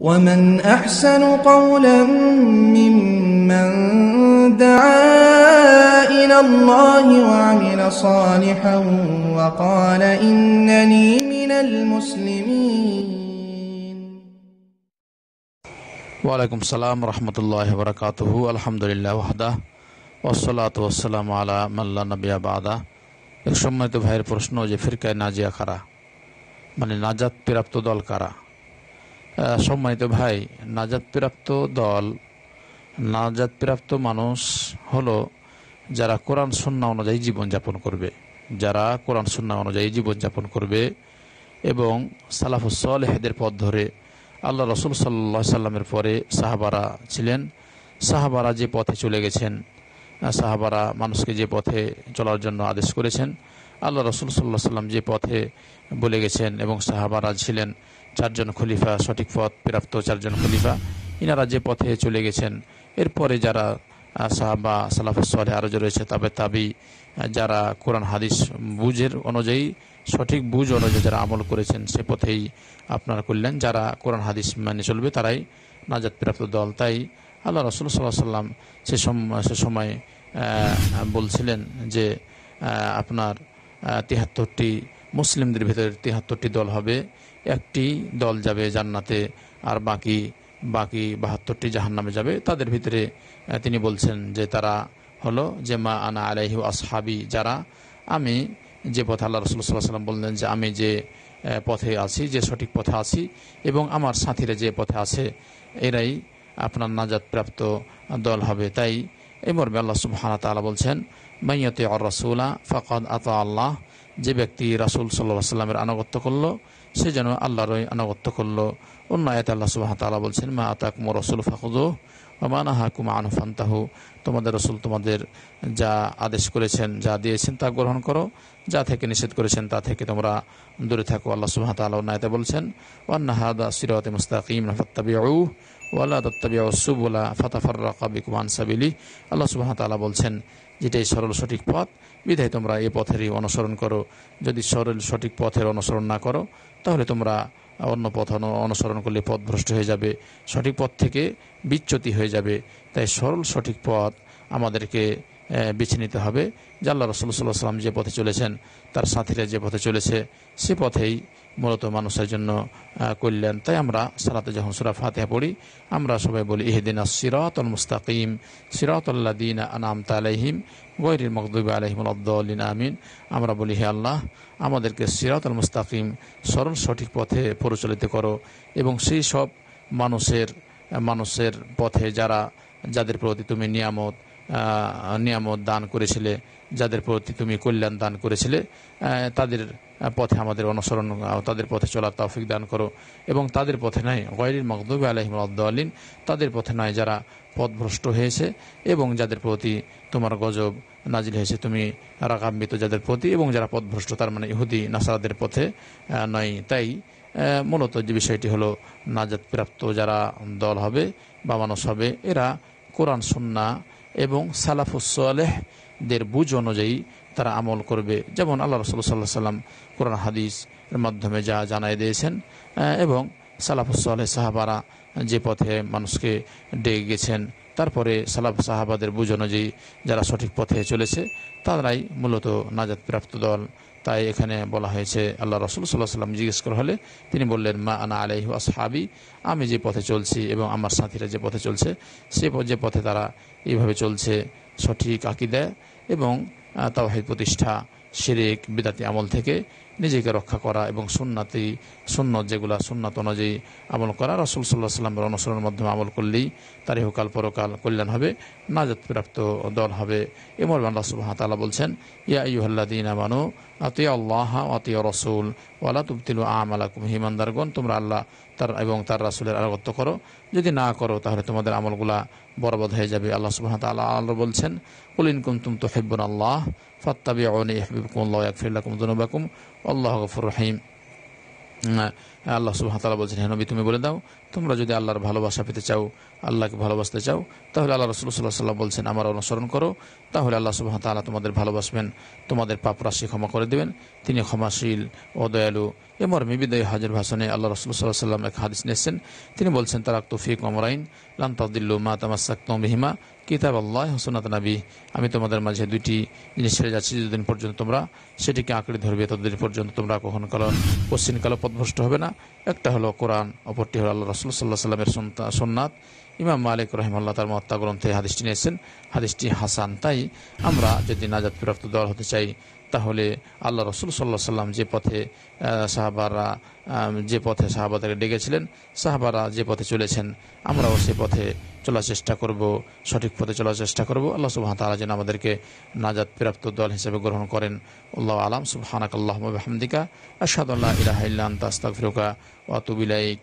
ومن أحسن قولا ممن دعا إلى الله وعمل صالحا وقال إنني من المسلمين وعليكم السلام ورحمة الله وبركاته الحمد لله وحده والصلاة والسلام على من لا نبي بعده এক সম্মানিত ভাইয়ের প্রশ্ন যে ফিরকায় নাজিয়া কারা মানে নাজাত প্রাপ্ত দল কারা সম্মানিত ভাই নাজাদপ্রাপ্ত দল নাজাদপ্রাপ্ত মানুষ হলো যারা কোরআন সন্না অনুযায়ী জীবনযাপন করবে যারা কোরআন সন্না অনুযায়ী জীবনযাপন করবে এবং হেদের পথ ধরে আল্লাহ রসুল সাল্লা সাল্লামের পরে সাহাবারা ছিলেন সাহাবারা যে পথে চলে গেছেন সাহাবারা মানুষকে যে পথে চলার জন্য আদেশ করেছেন আল্লাহ রসুল সাল্লাহ সাল্লাম যে পথে বলে গেছেন এবং সাহাবারা ছিলেন চারজন খলিফা সঠিক পথ প্রাপ্ত চারজন খলিফা ইনারা যে পথে চলে গেছেন এরপরে যারা সাহাবা সালাফুসলে আরও রয়েছে তবে তাবি যারা কোরআন হাদিস বুঝের অনুযায়ী সঠিক বুঝ অনুযায়ী যারা আমল করেছেন সে পথেই আপনারা করলেন যারা কোরআন হাদিস মানে চলবে তারাই নাজাদ প্রাপ্ত দল তাই আল্লাহ রসুল সাল্লাহ সাল্লাম সে সে সময় বলছিলেন যে আপনার তিহাত্তরটি মুসলিমদের ভেতরে তিহাত্তরটি দল হবে একটি দল যাবে জান্নাতে আর বাকি বাকি বাহাত্তরটি জাহান নামে যাবে তাদের ভিতরে তিনি বলছেন যে তারা হলো যে মা আনা আলাইহি আসহাবি যারা আমি যে পথে আল্লাহ রসুল সাল্লাহ সাল্লাম বললেন যে আমি যে পথে আছি যে সঠিক পথে আছি এবং আমার সাথীরা যে পথে আছে এরাই আপনার নাজাদপ্রাপ্ত দল হবে তাই এই মর্মে আল্লাহ সুবহানা তালা বলছেন মাইয়াতে অর রসুলা ফকদ আত আল্লাহ যে ব্যক্তি রাসুল সাল্লাহ সাল্লামের আনুগত্য করলো সে যেন আল্লাহর আনাগত্য করলো অন্য আয়াত আল্লাহ সুবাহ তালা বলছেন মা আতাকুম রসুল ফাকুদো মানা হাকুম আনফান্তাহু তোমাদের রসুল তোমাদের যা আদেশ করেছেন যা দিয়েছেন তা গ্রহণ করো যা থেকে নিষেধ করেছেন তা থেকে তোমরা দূরে থাকো আল্লাহ সুবাহ তালা অন্যায়তে বলছেন ওয়ান্না হাদা সিরাতে মুস্তাকিম নফাত্তাবিউ ওয়ালা ফাতাফার সাবিলি আল্লাহ বলছেন যেটাই সরল সঠিক পথ বিধায় তোমরা এ পথেরই অনুসরণ করো যদি সরল সঠিক পথের অনুসরণ না করো তাহলে তোমরা অন্য পথ অনুসরণ করলে পথ ভ্রষ্ট হয়ে যাবে সঠিক পথ থেকে বিচ্যুতি হয়ে যাবে তাই সরল সঠিক পথ আমাদেরকে বেছে নিতে হবে যে আল্লাহ রসুল্লাহ সাল্লাম যে পথে চলেছেন তার সাথীরা যে পথে চলেছে সে পথেই মূলত মানুষের জন্য কল্যাণ তাই আমরা সালাতে যখন সুরা ফাতেহা পড়ি আমরা সবাই বলি ইহদিন সিরাতুল মুস্তাকিম সিরাতুল্লা দিন আনাম তালাইহিম গৈরির মকদুব আলহিম আব্দিন আমিন আমরা বলি হে আল্লাহ আমাদেরকে সিরাতুল মুস্তাকিম সরল সঠিক পথে পরিচালিত করো এবং সেই সব মানুষের মানুষের পথে যারা যাদের প্রতি তুমি নিয়ামত নিয়ামত দান করেছিলে যাদের প্রতি তুমি কল্যাণ দান করেছিলে তাদের পথে আমাদের অনুসরণ তাদের পথে চলার তৌফিক দান করো এবং তাদের পথে নয় গয়রিল মকদুব আলহিম আদ্দালিন তাদের পথে নয় যারা পথভ্রষ্ট হয়েছে এবং যাদের প্রতি তোমার গজব নাজিল হয়েছে তুমি রাগাম্বিত যাদের প্রতি এবং যারা পথভ্রষ্ট তার মানে ইহুদি নাসারাদের পথে নয় তাই মূলত যে বিষয়টি হলো নাজাদ প্রাপ্ত যারা দল হবে বা মানুষ হবে এরা কোরআন সুন্না এবং সালাফুসলেহদের বুঝ অনুযায়ী তারা আমল করবে যেমন আল্লাহ রসুল সাল্লাহ সাল্লাম কোরআন হাদিস এর মাধ্যমে যা জানাই দিয়েছেন এবং সালাফুসলে সাহাবারা যে পথে মানুষকে ডেকে গেছেন তারপরে সালাফ সাহাবাদের বুঝ অনুযায়ী যারা সঠিক পথে চলেছে তারাই মূলত নাজাদ প্রাপ্ত দল তাই এখানে বলা হয়েছে আল্লাহ রসুল সাল্লাহ সাল্লাম জিজ্ঞেস করা হলে তিনি বললেন মা আনা আলাইহ আসহাবি আমি যে পথে চলছি এবং আমার সাথীরা যে পথে চলছে সে যে পথে তারা এইভাবে চলছে সঠিক আঁকি দেয় এবং তাওহিদ প্রতিষ্ঠা শিরিক বিদাতি আমল থেকে নিজেকে রক্ষা করা এবং সুন্নাতি সুন্নত যেগুলো সুন্নাত অনুযায়ী আমল করা রসুল সাল্লাহ সাল্লামের অনুসরণের মাধ্যমে আমল করলেই তার ইহকাল পরকাল কল্যাণ হবে নাজাত প্রাপ্ত দল হবে এমর আল্লাহ সুবাহ তালা বলছেন ইয়া দিন আমানু আতি আল্লাহ আতি রসুল ওয়ালা তুবতিলু আমালাকুম হিমানদারগণ তোমরা আল্লাহ তার এবং তার রাসুলের আলগত্য করো যদি না করো তাহলে তোমাদের আমলগুলা বরবাদ হয়ে যাবে আল্লাহ সুবাহ তাল্লাহ আল্লাহ বলছেন কুলিন কুমতুম তো হেব্বন আল্লাহ ফাত্তাবি অনি হেবিবকুম আল্লাহ একফিল্লাকুম আল্লাহ গফুর রহিম আল্লাহ তালা বলছেন হেনবি তুমি বলে দাও তোমরা যদি আল্লাহর ভালোবাসা পেতে চাও আল্লাহকে ভালোবাসতে চাও তাহলে আল্লাহ রসুল্লাহ সাল্লাম বলছেন আমার অনুসরণ করো তাহলে আল্লাহ সুহামতাল্লাহ তোমাদের ভালোবাসবেন তোমাদের পাপ রাশি ক্ষমা করে দেবেন তিনি ক্ষমাশীল ও দয়ালু এমর মর্মে বিদায় হাজের ভাষণে আল্লাহ রসুল সাল্লাহ সাল্লাম এক হাদিস নিয়েছেন তিনি বলছেন তারাক তৌফিক অমরাইন লান্তাদিল্লু মা তামাসাক মহিমা কিতাব আল্লাহ হোসনাত নাবি আমি তোমাদের মাঝে দুইটি জিনিস ছেড়ে যাচ্ছি যতদিন পর্যন্ত তোমরা সেটিকে আঁকড়ে ধরবে ততদিন পর্যন্ত তোমরা কখন কালো পশ্চিমকালে পদভ্রষ্ট হবে না একটা হলো কোরআন অপরটি হলো আল্লাহ রসুল সাল্লাহ সাল্লামের সন্নাত ইমাম মালিক রহিমাল্লাহ তার মহাত্মা গ্রন্থে হাদিসটি নিয়েছেন হাদিসটি হাসান তাই আমরা যদি নাজাদ প্রাপ্ত দল হতে চাই তাহলে আল্লাহ রসুল সাল্লাহ সাল্লাম যে পথে সাহাবারা যে পথে সাহাবাদাকে ডেকেছিলেন সাহাবারা যে পথে চলেছেন আমরাও সে পথে চলার চেষ্টা করব সঠিক পথে চলার চেষ্টা করব আল্লাহ সুবাহ তালা যেন আমাদেরকে নাজাদ প্রাপ্ত দল হিসেবে গ্রহণ করেন আল্লাহ আলাম সুবাহানাক আল্লাহ হামদিকা আসাদুল্লাহ ইলাহ ইল্লান ফিরুকা অতুবিলাইক